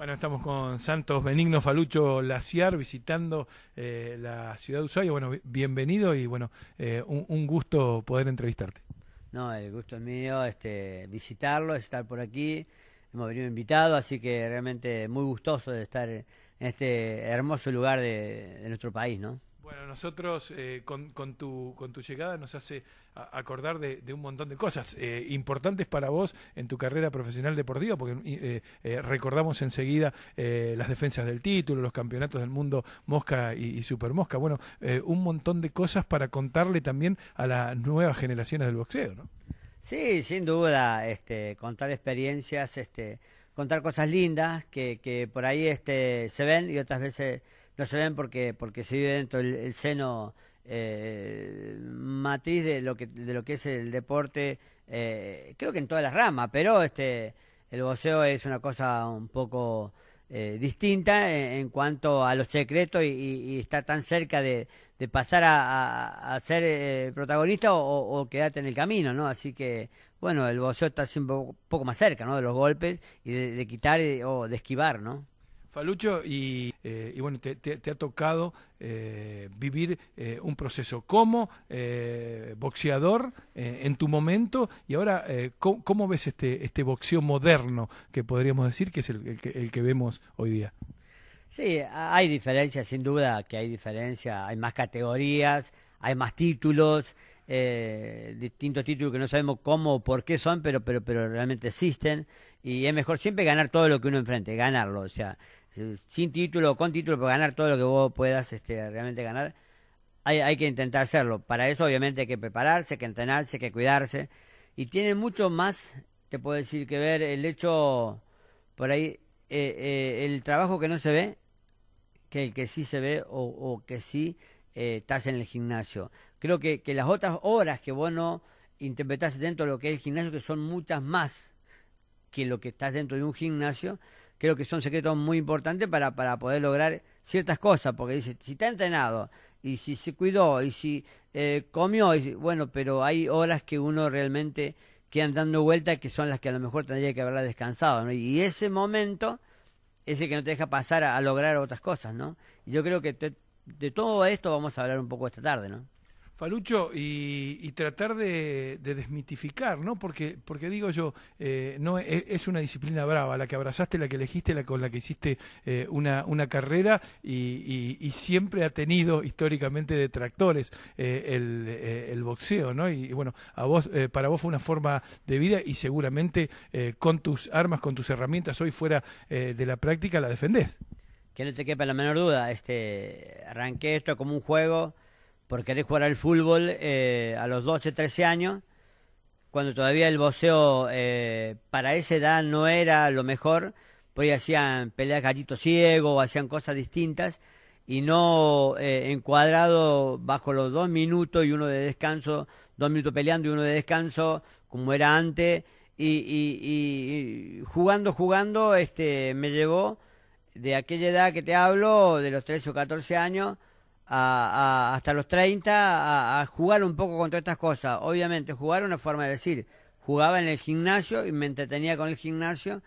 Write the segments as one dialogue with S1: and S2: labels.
S1: Bueno, estamos con Santos Benigno Falucho Laciar visitando eh, la ciudad de Ushuaia. Bueno, bienvenido y bueno, eh, un, gusto poder entrevistarte.
S2: No, el gusto es mío este, visitarlo, estar por aquí. Hemos venido invitados, así que realmente muy gustoso de estar en este hermoso lugar de nuestro país, ¿no?
S1: Bueno, nosotros eh, con, tu, con tu llegada nos hace acordar de, un montón de cosas eh, importantes para vos en tu carrera profesional deportiva, porque eh, recordamos enseguida las defensas del título, los campeonatos del mundo Mosca y, Super Mosca. Bueno, un montón de cosas para contarle también a las nuevas generaciones del boxeo, ¿no?
S2: Sí, sin duda, este, contar experiencias, este, contar cosas lindas que, que por ahí este, se ven y otras veces se ven porque, porque se vive dentro del el seno eh, matriz de lo, que, de lo que es el deporte, eh, creo que en todas las ramas, pero este, el boxeo es una cosa un poco... Eh, distinta en, cuanto a los secretos y, estar está tan cerca de, pasar a, a, ser protagonista o, quedarte en el camino, ¿no? Así que, bueno, el boxeo está un poco, más cerca, ¿no? De los golpes y de, de quitar
S1: o de esquivar, ¿no? Falucho, eh, y, bueno, te, ha tocado eh, vivir eh, un proceso como boxeador en tu momento y ahora, ¿cómo, ves este, este boxeo moderno que podríamos decir que es el, que, vemos hoy día?
S2: Sí, hay diferencias, sin duda que hay diferencias, hay más categorías, hay más títulos, distintos títulos que no sabemos cómo o por qué son, pero, pero, pero realmente existen y es mejor siempre ganar todo lo que uno enfrente, ganarlo, o sea, sin título o con título, para ganar todo lo que vos puedas este, realmente ganar, hay, hay que intentar hacerlo. Para eso obviamente hay que prepararse, hay que entrenarse, hay que cuidarse. Y tiene mucho más, te puedo decir, que ver el hecho, por ahí, eh, eh, el trabajo que no se ve, que el que sí se ve o, que sí eh, estás en el gimnasio. Creo que, que las otras horas que vos no interpretás dentro de lo que es el gimnasio, que son muchas más que lo que estás dentro de un gimnasio, creo que son secretos muy importantes para, para poder lograr ciertas cosas, porque dice, si está entrenado y si se cuidó y si eh, comió, bueno, pero hay horas que uno realmente queda dando vueltas que son las que a lo mejor tendría que haberla descansado, ¿no? Y ese momento es el que no te deja pasar a, lograr otras cosas, ¿no? Y yo creo que de todo esto vamos a hablar un poco esta tarde, ¿no?
S1: Falucho, y, y tratar de, desmitificar, ¿no? Porque, porque digo yo, eh, no e, es, una disciplina brava, la que abrazaste, la que elegiste, la con la que hiciste eh, una, una carrera y, siempre ha tenido históricamente detractores eh, el, boxeo, ¿no? Y, bueno, a vos, para vos fue una forma de vida y seguramente con tus armas, con tus herramientas hoy fuera de la práctica la defendés.
S2: Que no te quepa la menor duda, este, arranqué esto como un juego porque querer jugar al fútbol eh, a los 12, 13 años, cuando todavía el boxeo eh, para esa edad no era lo mejor, pues hacían peleas gallito ciego, o hacían cosas distintas y no eh, encuadrado bajo los dos minutos y uno de descanso, dos minutos peleando y uno de descanso, como era antes, y, y jugando, jugando, este, me llevó de aquella edad que te hablo, de los 13 o 14 años, hasta los 30 a, jugar un poco con todas estas cosas. Obviamente, jugar una forma de decir, jugaba en el gimnasio y me entretenía con el gimnasio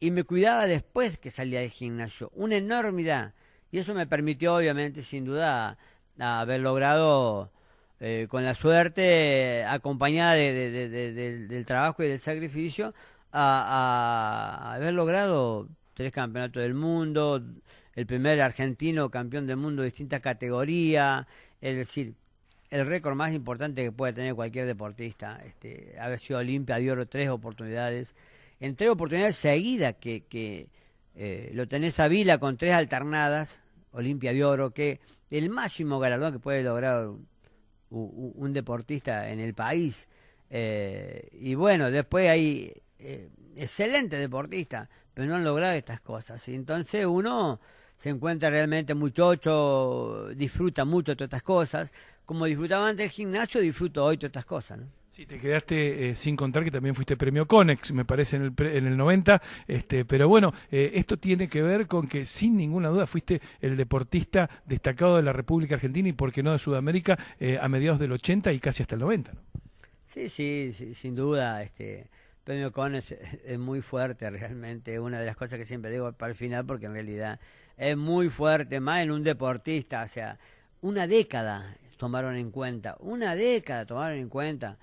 S2: y me cuidaba después que salía del gimnasio. Una enormidad. Y eso me permitió, obviamente, sin duda, haber logrado eh, con la suerte acompañada del trabajo y del sacrificio, a, haber logrado tres campeonatos del mundo, el primer argentino campeón del mundo de distintas categorías, es decir, el récord más importante que puede tener cualquier deportista, este, haber sido Olimpia de Oro tres oportunidades, en tres oportunidades seguidas que, que eh, lo tenés a Vila con tres alternadas, Olimpia de Oro, que el máximo galardón que puede lograr un, deportista en el país. Eh, y bueno, después hay eh, excelentes deportistas, pero no han logrado estas cosas. Entonces uno se encuentra realmente muchacho, disfruta mucho todas estas cosas. Como disfrutaba antes el gimnasio, disfruto hoy todas estas cosas. ¿no?
S1: Sí, te quedaste eh, sin contar que también fuiste premio Conex, me parece, en el, en el 90. Este, pero bueno, eh, esto tiene que ver con que sin ninguna duda fuiste el deportista destacado de la República Argentina y, por qué no, de Sudamérica eh, a mediados del 80 y casi hasta el 90. ¿no?
S2: Sí, sí, sí, sin duda. este premio Con es, muy fuerte realmente, una de las cosas que siempre digo para el final, porque en realidad es muy fuerte, más en un deportista, o sea, una década tomaron en cuenta, una década tomaron en cuenta.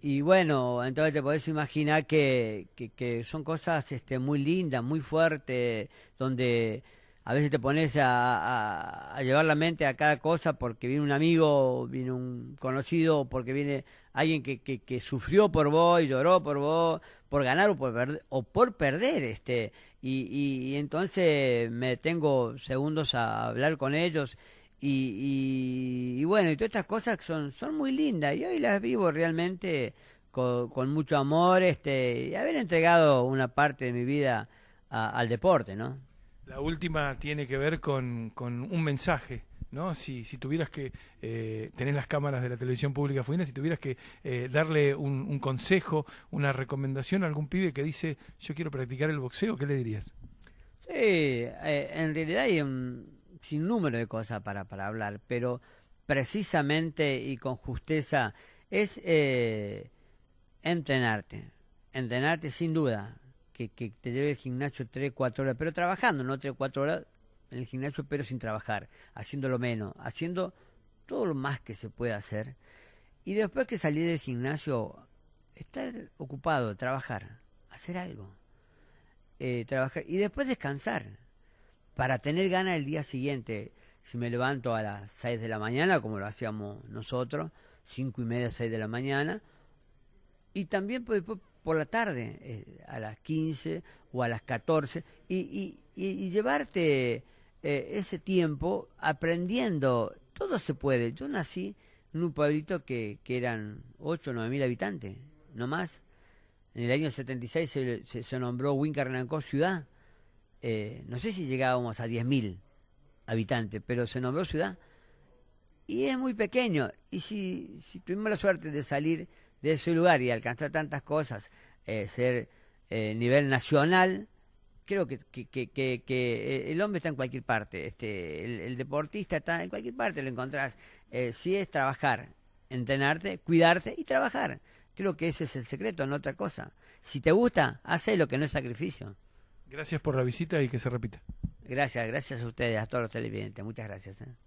S2: Y bueno, entonces te podés imaginar que, que, son cosas este, muy lindas, muy fuertes, donde a veces te pones a, llevar la mente a cada cosa porque viene un amigo, viene un conocido, porque viene alguien que, que, sufrió por vos y lloró por vos, por ganar o por, perder, o por perder, este, y, y, entonces me tengo segundos a hablar con ellos. Y, y, bueno, y todas estas cosas son, son muy lindas y hoy las vivo realmente con, mucho amor este, y haber entregado una parte de mi vida al
S1: deporte, ¿no? La última tiene que ver con, con un mensaje ¿no? Si, si tuvieras que, eh, tener las cámaras de la televisión pública fuera, si tuvieras que eh, darle un, consejo, una recomendación a algún pibe que dice, yo quiero practicar el boxeo, ¿qué le dirías?
S2: Eh, en realidad hay un número de cosas para, hablar, pero precisamente y con justeza es entrenarte, entrenarte sin duda, que, que te lleve el gimnasio 3, 4 horas, pero trabajando, no 3, 4 horas, en el gimnasio pero sin trabajar, haciendo lo menos, haciendo todo lo más que se pueda hacer. Y después que salí del gimnasio, estar ocupado, trabajar, hacer algo. Eh, trabajar y después descansar para tener ganas el día siguiente. Si me levanto a las 6 de la mañana, como lo hacíamos nosotros, cinco y media, 6 de la mañana, y también por, pues, por la tarde, eh, a las 15 o a las 14, y, y llevarte eh, ese tiempo aprendiendo. Todo se puede. Yo nací en un pueblito que, eran 8 o 9 mil habitantes, no más. En el año 76 se, se, se nombró ciudad. Eh, no sé si llegábamos a mil habitantes, pero se nombró ciudad. Y es muy pequeño. Y si, tuvimos la suerte de salir de ese lugar y alcanzar tantas cosas, eh, ser nivel nacional, creo que, que, eh, el hombre está en cualquier parte, este, el, deportista está en cualquier parte, lo encontrás. Eh, si es trabajar, entrenarte, cuidarte y trabajar. Creo que ese es el secreto, no otra cosa. Si te gusta, hace lo que no es sacrificio.
S1: Gracias por la visita y que se repita.
S2: Gracias, gracias a ustedes, a todos los televidentes. Muchas gracias. ¿eh?